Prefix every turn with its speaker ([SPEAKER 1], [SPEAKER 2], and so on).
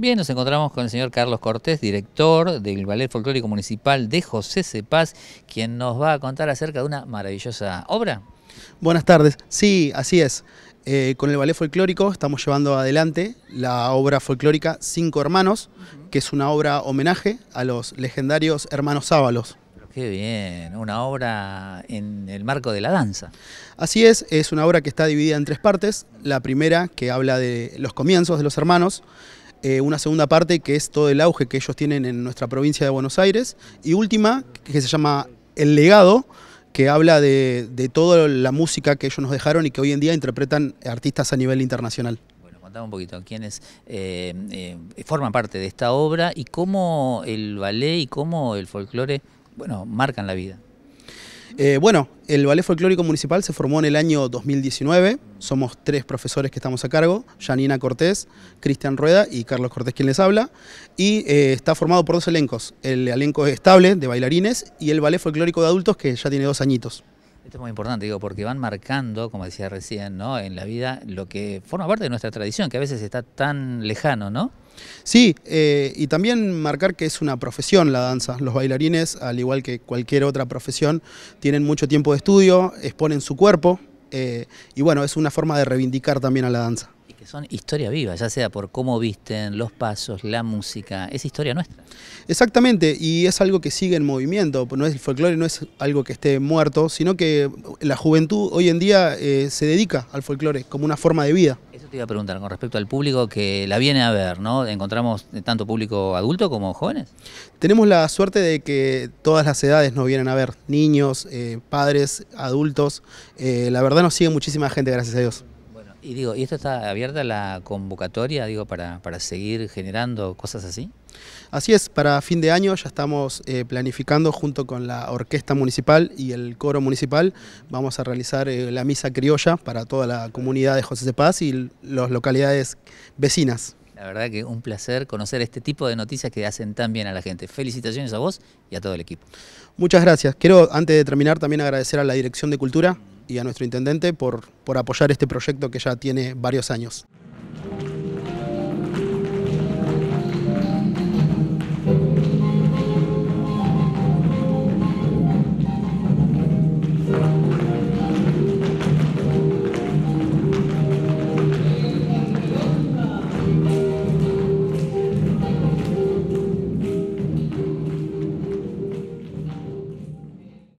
[SPEAKER 1] Bien, nos encontramos con el señor Carlos Cortés, director del Ballet Folclórico Municipal de José Cepaz, quien nos va a contar acerca de una maravillosa obra.
[SPEAKER 2] Buenas tardes, sí, así es. Eh, con el Ballet Folclórico estamos llevando adelante la obra folclórica Cinco Hermanos, que es una obra homenaje a los legendarios hermanos Sábalos. Qué bien, una obra en el marco de la danza. Así es, es una obra que está dividida en tres partes. La primera que habla de los comienzos de los hermanos, eh, una segunda parte que es todo el auge que ellos tienen en nuestra provincia de Buenos Aires, y última, que se llama El legado, que habla de, toda la música que ellos nos dejaron y que hoy en día interpretan artistas a nivel internacional
[SPEAKER 1] Bueno, un poquito quiénes eh, eh, forman parte de esta obra y cómo el ballet y cómo el folclore, bueno, marcan la vida.
[SPEAKER 2] Eh, bueno, el Ballet Folclórico Municipal se formó en el año 2019. Somos tres profesores que estamos a cargo, Janina Cortés, Cristian Rueda y Carlos Cortés quien les habla. Y eh, está formado por dos elencos, el elenco estable de bailarines y el Ballet Folclórico de adultos que ya tiene dos añitos. Esto es muy importante, digo,
[SPEAKER 1] porque van marcando, como decía recién, ¿no? en la vida lo que forma parte de nuestra tradición, que a veces está
[SPEAKER 2] tan lejano, ¿no? Sí, eh, y también marcar que es una profesión la danza. Los bailarines, al igual que cualquier otra profesión, tienen mucho tiempo de estudio, exponen su cuerpo, eh, y bueno, es una forma de reivindicar también a la danza
[SPEAKER 1] que son historia viva, ya sea por cómo visten, los pasos, la música, es historia
[SPEAKER 2] nuestra. Exactamente, y es algo que sigue en movimiento, no es, el folclore no es algo que esté muerto, sino que la juventud hoy en día eh, se dedica al folclore como una forma de vida.
[SPEAKER 1] Eso te iba a preguntar con respecto al público que la viene a ver, ¿no? ¿Encontramos tanto público adulto como jóvenes?
[SPEAKER 2] Tenemos la suerte de que todas las edades nos vienen a ver, niños, eh, padres, adultos, eh, la verdad nos sigue muchísima gente, gracias a Dios.
[SPEAKER 1] Y digo, ¿y esto está abierta la convocatoria, digo, para, seguir generando cosas así?
[SPEAKER 2] Así es, para fin de año ya estamos eh, planificando junto con la Orquesta Municipal y el Coro Municipal, vamos a realizar eh, la misa criolla para toda la comunidad de José de Paz y las localidades vecinas.
[SPEAKER 1] La verdad que un placer conocer este tipo de noticias que hacen tan bien a la gente. Felicitaciones a
[SPEAKER 2] vos y a todo el equipo. Muchas gracias. Quiero, antes de terminar, también agradecer a la Dirección de Cultura, y a nuestro intendente por, por apoyar este proyecto que ya tiene varios años.